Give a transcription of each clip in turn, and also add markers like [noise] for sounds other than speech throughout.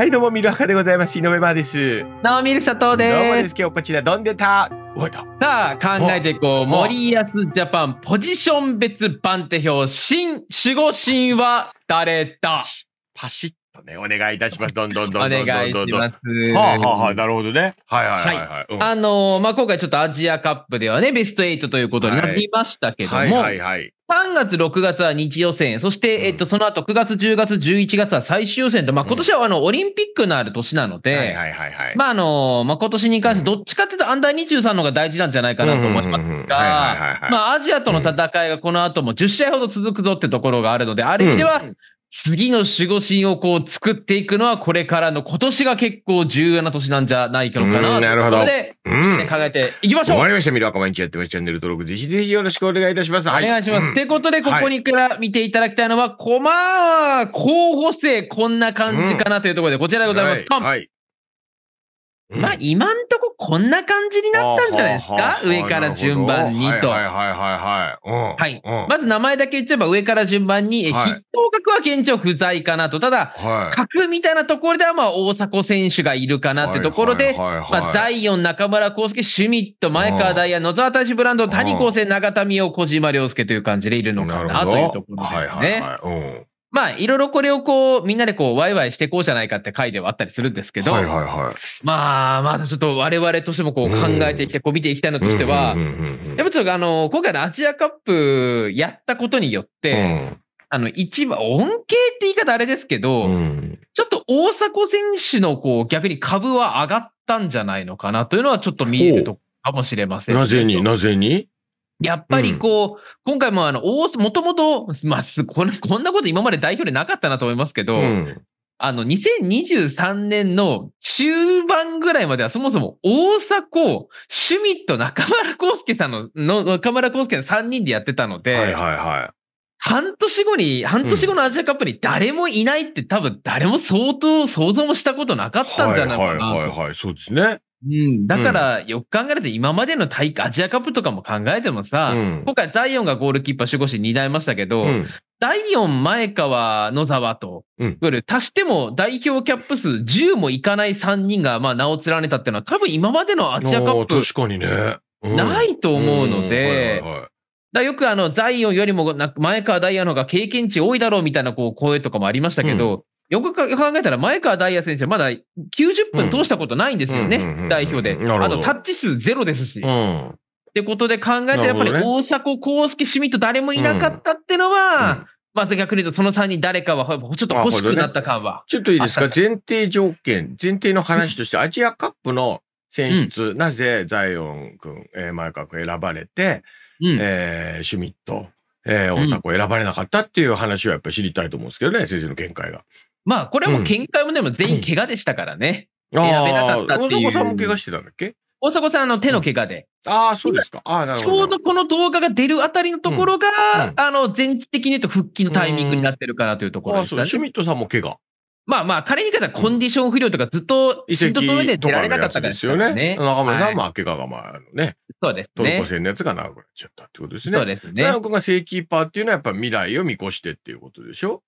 はい、どうも、ミルアカでございます。井上真です。どうも、ミル佐藤です。どうもです。今日こちら、どんでたさあ、考えていこう。森安ジャパンポジション別番手表、新守護神は誰だパシッとね。お願いいたします。どんどんどんどんどんどんどん。いはあははあ、なるほどね。はいはいはい、はいうんあのーまあ、今回ちょっとアジアカップではね、ベスト8ということになりましたけども、はいはいはい。3月、6月は日予選、そして、えっと、その後9月、10月、11月は最終予選と、まあ、今年はあの、オリンピックのある年なので、はいはいはい。まあ、あのーまあ、今年に関して、どっちかっていうと、アンダー23の方が大事なんじゃないかなと思いますはいが、まあ、アジアとの戦いがこの後も10試合ほど続くぞってところがあるので、ある意味では、次の守護神をこう作っていくのはこれからの今年が結構重要な年なんじゃないのかな。なるほど。で、うん、考えていきましょう。わかりました。ミルアカマインチやってます。チャンネル登録ぜひぜひよろしくお願いいたします。はい、お願いします。うん、ってことで、ここにから見ていただきたいのは、はい、候補生こんな感じかなというところで、こちらでございます。はい。はいまあ今んとここんな感じになったんじゃないですか上から順番にと。はいはいはいはい。はい。まず名前だけ言っちゃえば上から順番に、筆頭格は現状不在かなと。ただ、格みたいなところではまあ大迫選手がいるかなってところで、まあザイオン、中村康介、シュミット、前川大也、野沢大志ブランド、谷光生、長田美桜、小島良介という感じでいるのかなというところですね。はいはいはい。まあ、いろいろこれをこう、みんなでこう、ワイワイしていこうじゃないかって回ではあったりするんですけど、はいはいはい、まあ、まだちょっと我々としてもこう考えてきて、こう見ていきたいのとしては、やっぱちょっとあの、今回のアジアカップやったことによって、あの、一番、恩恵って言い方あれですけど、ちょっと大迫選手のこう、逆に株は上がったんじゃないのかなというのはちょっと見えるとかもしれません。なぜになぜにやっぱりこう、今回もあの、もともと、まあこん、こんなこと今まで代表でなかったなと思いますけど、あの、2023年の中盤ぐらいまではそもそも大迫、シュミット、中村康介さんの、の中村康介の3人でやってたので、はいはいはい。半年後に、半年後のアジアカップに誰もいないって、うん、多分誰も相当想像もしたことなかったんじゃないかな。はいはいはい、はい、そうですね。うん、だから、よく考えると、今までの大会、アジアカップとかも考えてもさ、うん、今回、ザイオンがゴールキーパー守護神担いましたけど、うん、ザイオン、前川、野沢と、うん、足しても代表キャップ数10もいかない3人がまあ名を連ねたっていうのは、多分今までのアジアカップ、確かにね、うん、ないと思うので、だよくあのザイオンよりも前川ダイヤの方が経験値多いだろうみたいなこう声とかもありましたけど、よく考えたら、前川大也選手はまだ90分通したことないんですよね、代表で。あと、タッチ数ゼロですし。うん、ってことで考えたら、やっぱり大迫、康介、シュミット、誰もいなかったってのは、うんまあ、逆に言うと、その3人誰かは、ちょっと欲しくなった感は、ね、ちょっといいですか前提条件、前提の話として、アジアカップの選出、うん、なぜザイオン君、えー、前川君選ばれて、うん、えー、シュミット、えー、大迫選ばれなかったっていう話はやっぱり知りたいと思うんですけどね、うん、先生の見解が。まあ、これはもう見解もでも全員怪我でしたからね。選べなかったっていう。大迫さんも怪我してたんだっけ大迫さんの手の怪我で。ああ、そうですか。あなるほど。ちょうどこの動画が出るあたりのところが、あの、前期的に言うと復帰のタイミングになってるかなというところですね。ああ、シュミットさんも怪我。まあまあ、彼に関してはコンディション不良とかずっとシートトで出られなかったからですよね。中村さんも明けががまあ、ね。そうですね。トルコ戦のやつが長くなっちゃったってことですね。そうですね。長野君が正規パーっていうのはやっぱ未来を見越してっていうことでしょ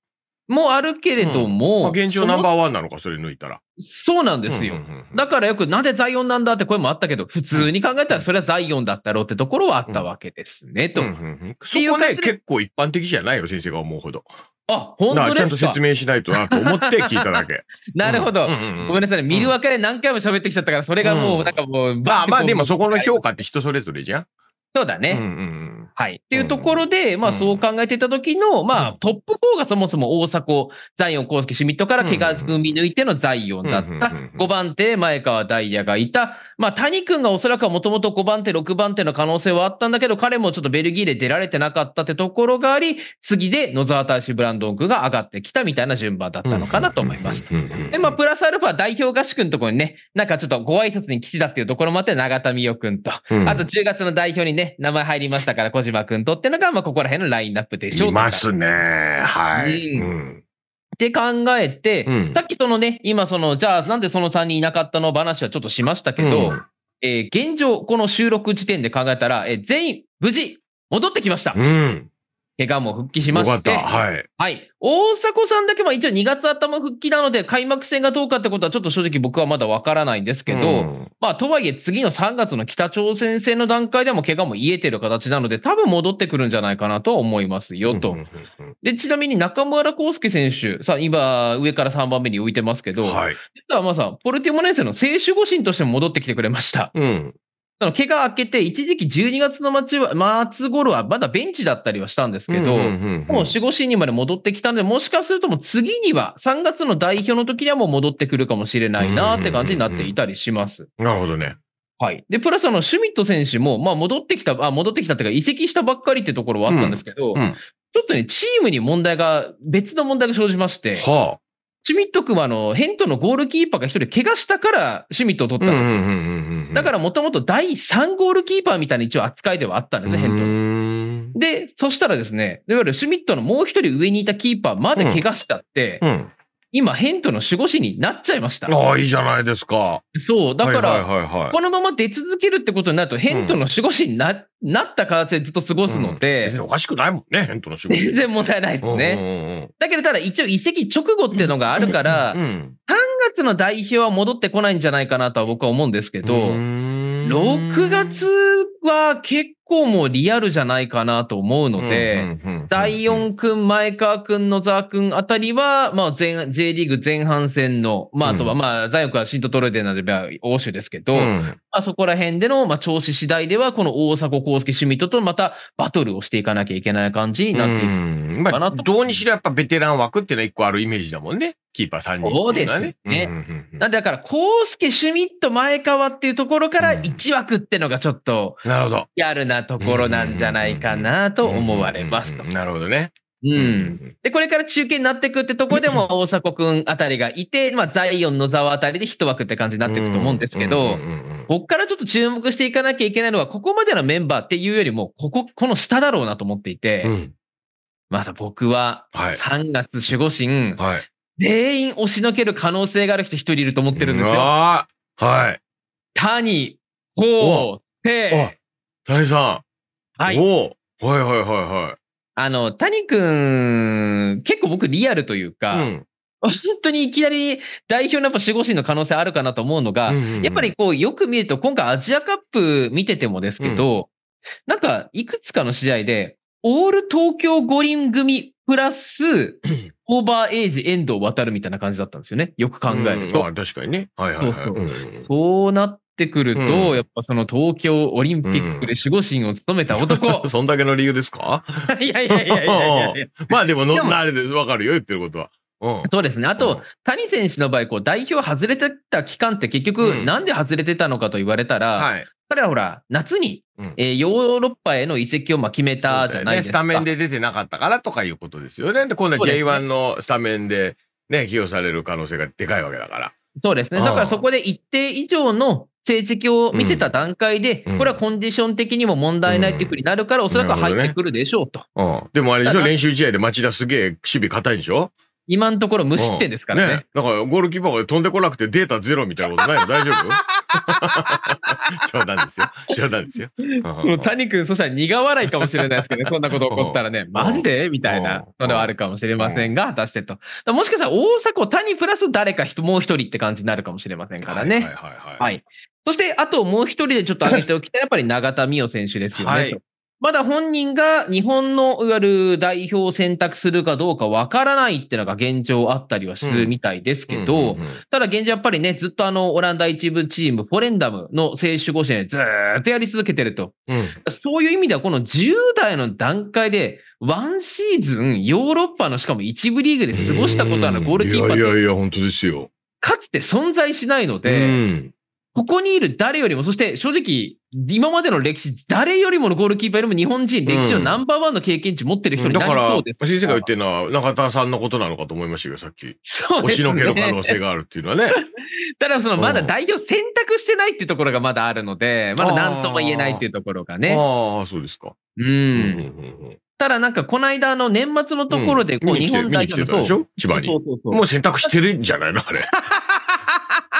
もあるけれども、うんまあ、現状ナンバーワンなのか、それ抜いたら。そうなんですよ。うんうんうんうん、だからよく、なんでザイオンなんだって声もあったけど、普通に考えたら、それはザイオンだったろうってところはあったわけですね、と。うんうんうん、そこね、結構一般的じゃないよ、先生が思うほど。あ、本当ですかちゃんと説明しないとなと思って聞いただけ。[laughs] なるほど、うんうんうん、ごめんなさい。見るわけで何回も喋ってきちゃったから、それがもう、なんかもう、うん、まあまあ、でもそこの評価って人それぞれじゃん。そうだね。うんうんはい。っていうところで、うん、まあそう考えてた時の、まあトップ4がそもそも大迫、ザイオン、コウスケ、シュミットから怪我組み抜いてのザイオンだった。5番手、前川ダイヤがいた。まあ、谷君がおそらくはもともと5番手、6番手の可能性はあったんだけど、彼もちょっとベルギーで出られてなかったってところがあり、次で野沢大志ブランドン君が上がってきたみたいな順番だったのかなと思います。で、まあ、プラスアルファ代表合宿のところにね、なんかちょっとご挨拶に来てたっていうところもあって、永田美代君と、うん、あと10月の代表にね、名前入りましたから、小島君とっていうのが、まあ、ここら辺のラインナップでしょう。いますね。はい。うんって考えて、うん、さっきそのね、今その、じゃあなんでその3人いなかったの話はちょっとしましたけど、うん、えー、現状、この収録時点で考えたら、えー、全員無事戻ってきました。うん怪我も復帰しまして。はい。はい。大迫さんだけ、まあ一応2月頭復帰なので、開幕戦がどうかってことはちょっと正直僕はまだわからないんですけど、うん、まあとはいえ次の3月の北朝鮮戦の段階でも怪我も癒えてる形なので、多分戻ってくるんじゃないかなと思いますよと。で、ちなみに中村康介選手、さあ今上から3番目に浮いてますけど、はい、実はまあさ、ポルティモネンセの選手護身としても戻ってきてくれました。うん。その、怪が明けて、一時期12月の末は、末頃はまだベンチだったりはしたんですけど、もう4、5シーンにまで戻ってきたんで、もしかするともう次には、3月の代表の時にはもう戻ってくるかもしれないなって感じになっていたりします。なるほどね。はい。で、プラスあの、シュミット選手も、まあ戻ってきた、あ、戻ってきたっていうか、移籍したばっかりってところはあったんですけど、うんうん、ちょっとね、チームに問題が、別の問題が生じまして、はあシュミット君はあの、ヘントのゴールキーパーが一人怪我したから、シュミットを取ったんですよ。うんうんうんだからもともと第3ゴールキーパーみたいな一応扱いではあったんですね、ヘント。で、そしたらですね、いわゆるシュミットのもう一人上にいたキーパーまで怪我しちゃって、うんうん今、ヘントの守護神になっちゃいました。ああ、いいじゃないですか。そう、だから、このまま出続けるってことになると、ヘントの守護神にな,、なった形でずっと過ごすので、うん、全然おかしくないもんね、ヘントの守護神。[laughs] 全然問題ないですね。だけど、ただ一応、移籍直後っていうのがあるから、うんうんうん、単月の代表は戻ってこないんじゃないかなとは僕は思うんですけど、6月は結構もうリアルじゃないかなと思うので、第4君、前川君、野沢君あたりは、まあ、J リーグ前半戦の、まあ、あとは、まあ、財力はシントトロイデンなどで欧州ですけど、まあ、そこら辺での、まあ、調子次第では、この大迫康介シュミットとまたバトルをしていかなきゃいけない感じになっているかなと、まあ。どうにしろやっぱベテラン枠っていうのは一個あるイメージだもんね。キーパー3人、ね、そうですね。うんうん、なんだから、康介シュミット前川っていうところから1枠ってのがちょっと、なるほど。やるなところなんじゃないかなと思われます、と。なるほどね。うん。で、これから中継になっていくってとこでも、[laughs] 大迫くんあたりがいて、まあ、ザイオン、野沢あたりで一枠って感じになっていくと思うんですけど、ここからちょっと注目していかなきゃいけないのは、ここまでのメンバーっていうよりも、ここ、この下だろうなと思っていて、うん、まだ僕は、3月守護神、はい、全員押しのける可能性がある人一人いると思ってるんですよ。はい。谷、こう、て、谷さん。はい。おはいはいはいはい。あの、谷くん、結構僕リアルというか、うん、本当にいきなり代表のやっぱ守護神の可能性あるかなと思うのが、うんうんうん、やっぱりこうよく見ると今回アジアカップ見ててもですけど、うん、なんかいくつかの試合で、オール東京五輪組プラス、[clears throat] オーバーエイジ遠藤渡るみたいな感じだったんですよね。よく考えると。うん、あ確かにね。はいはいはい。そうそう,、うんそうなっってくると、うんやっぱその東京オリンピックで守護神を務めた男。[laughs] そんだけの理由ですか [laughs] いやいやいやいやいやまあでもの、でもあれでわかるよ、言ってることは。うん、そうですね。あと、うん谷選手の場合、こう代表外れてた期間って結う局、んなんで外れてたのかと言われたら、はい。彼はほら、夏に、うんえーヨーロッパへの移籍をまあ決めたじゃないですか。ねスタメンで出てなかったからとかいうことですよね。で、今度はそうですね J1 のスタメンでね、起用される可能性がでかいわけだから。そうですね。だからそこで一定以上の成績を見せた段階で、これはコンディション的にも問題ないっていうふうになるから、おそらく入ってくるでしょうと。うんでもあれでしょ、練習試合で町田すげえ守備硬いんでしょ今のところ無失点ですからね。ねからゴールキーパーが飛んでこなくてデータゼロみたいなことないの大丈夫 [laughs] 冗談ですよ。冗談ですよ。谷君、そしたら苦笑いかもしれないですけどね、そんなこと起こったらね、マジでみたいな、それはあるかもしれませんが、果たしてと。もしかしたら大迫、谷プラス誰かもう一人って感じになるかもしれませんからね。はい。そして、あともう一人でちょっと挙げておきたい、やっぱり永田美代選手ですよね。はい、まだ本人が日本のいわゆる代表を選択するかどうかわからないっていうのが現状あったりはするみたいですけど、ただ現状やっぱりね、ずっとあのオランダ一部チーム、フォレンダムの選手5でずっとやり続けてると、うん、そういう意味ではこの10代の段階で、ワンシーズンヨーロッパのしかも一部リーグで過ごしたことあるゴールキーパー。いやいやいや、本当ですよ。かつて存在しないので、うんここにいる誰よりも、そして正直、今までの歴史、誰よりものゴールキーパーよりも日本人、歴史のナンバーワンの経験値持ってる人になりそうです、うん、だから、先生が言ってるのは、中田さんのことなのかと思いましたけど、さっき。そう、ね、押しのけの可能性があるっていうのはね。[laughs] ただ、その、まだ代表選択してないっていうところがまだあるので、まだ何とも言えないっていうところがね。ああ、そうですか。うん。んただなんかこの間の年末のところでこう日本代表と、うん、そうそうそうもう選択してるんじゃないのあれ [laughs]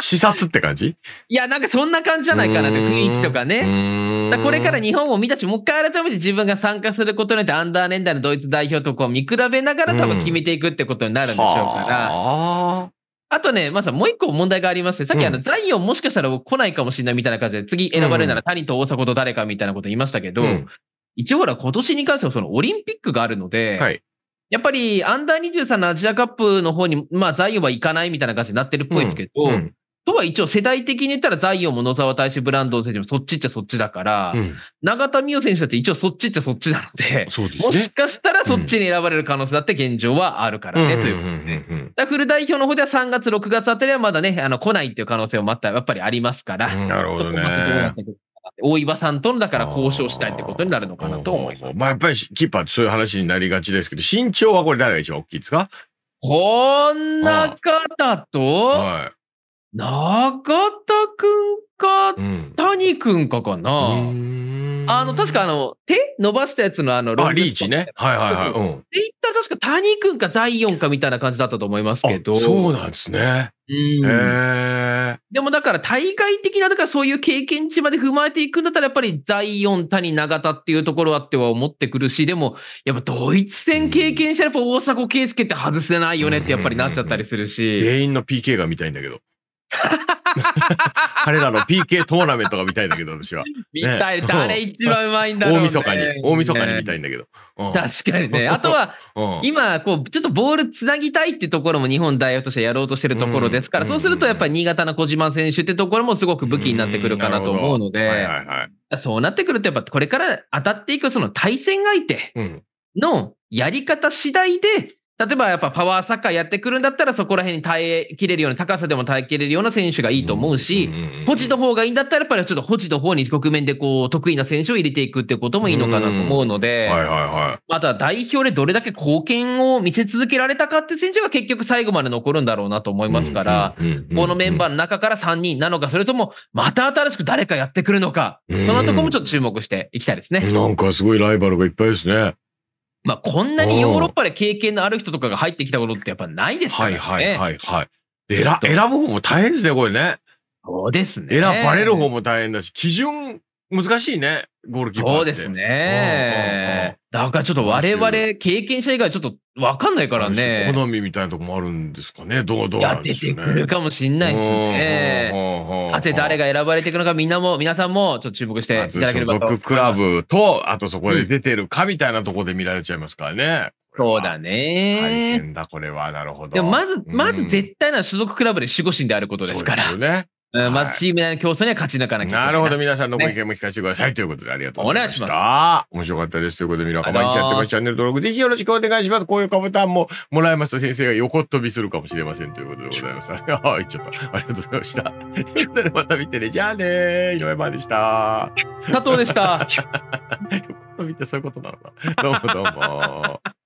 視察って感じいや、なんかそんな感じじゃないかなって、雰囲気とかね。かこれから日本を見たし、もう一回改めて自分が参加することによって、アンダー年代のドイツ代表とこう見比べながら多分決めていくってことになるんでしょうから。あとね、まず、もう一個問題がありまして、さっきあの、ザイオンもしかしたら来ないかもしれないみたいな感じで、次選ばれるなら谷と大迫と誰かみたいなこと言いましたけど、うん、一応ほら、今年に関してはそのオリンピックがあるので、はい、やっぱりアンダー23のアジアカップの方に、まあ、ザイオンは行かないみたいな感じになってるっぽいですけど、うんうんとは一応世代的に言ったらザイオンも野沢大志ブランドン選手もそっちっちゃそっちだから、うん、永田美桜選手だって一応そっちっちゃそっちなので、でね、もしかしたらそっちに選ばれる可能性だって現状はあるからね、ということで。だフル代表の方では3月、6月あたりはまだね、あの来ないっていう可能性もまたやっぱりありますから。うん、なるほどね。大岩さんとのだから交渉したいってことになるのかなと思います。まあやっぱりキッパーってそういう話になりがちですけど、身長はこれ誰が一番大きいですかこんな方と、はい永田くんか、谷くんかかな。あの、確かあの、手伸ばしたやつのあのロリーチね。はいはいはい。うん。ってったら確か谷くんかザイオンかみたいな感じだったと思いますけど。そうなんですね。うん、でもだから大会的な、だからそういう経験値まで踏まえていくんだったら、やっぱりザイオン、谷、永田っていうところあっては思ってくるし、でも、やっぱドイツ戦経験者やっぱ大迫敬介って外せないよねってやっぱりなっちゃったりするし。全員の PK が見たいんだけど。[laughs] 彼らの PK トーナメントが見たいんだけど、私は。見たい。あれ一番うまいんだろう、ね。大晦日に、大晦日に見たいんだけど。確かにね。あとは、[laughs] 今、こう、ちょっとボールつなぎたいってところも日本代表としてやろうとしてるところですから、そうするとやっぱり新潟の小島選手ってところもすごく武器になってくるかなと思うので、そうなってくるとやっぱこれから当たっていくその対戦相手のやり方次第で、例えばやっぱパワーサッカーやってくるんだったらそこら辺に耐えきれるような高さでも耐えきれるような選手がいいと思うし、ポチの方がいいんだったらやっぱりちょっとポチの方に局面でこう得意な選手を入れていくってこともいいのかなと思うので、また代表でどれだけ貢献を見せ続けられたかって選手が結局最後まで残るんだろうなと思いますから、このメンバーの中から3人なのか、それともまた新しく誰かやってくるのか、そのとこもちょっと注目していきたいですね。なんかすごいライバルがいっぱいですね。まあ、こんなにヨーロッパで経験のある人とかが入ってきたことってやっぱないですからね。はいはいはいはい。選選ぶ方も大変ですね、これね。そうですね。選ばれる方も大変だし、基準難しいね、ゴールキーパーそうですね。だからちょっと我々経験者以外ちょっと分かんないからね。好みみたいなとこもあるんですかね。どうどうなんでしょう、ね、出てくるかもしんないですね。さて誰が選ばれていくのかみんなも、皆さんもちょっと注目していただければと思います。所属クラブと、あとそこで出てるかみたいなとこで見られちゃいますからね。うん、そうだね。大変だ、これは。なるほど。でもまず、まず絶対な所属クラブで守護神であることですから。そうですよね。はい、まあ、チームの競争には勝ち抜かなきゃいななるほど。皆さんのご意見も聞かせてください。ね、ということで、ありがとうございました。お願いします。面白かったです。ということで、皆さん、毎日やってます。チャンネル登録、ぜひよろしくお願いします。こういうカボタンももらえますと、先生が横飛びするかもしれませんということでございます。はい、ちょっと、ありがとうございました。ということで、また見てね。じゃあね井上バーでした。佐藤でした。横 [laughs] 飛びってそういうことなのか。どうもどうも。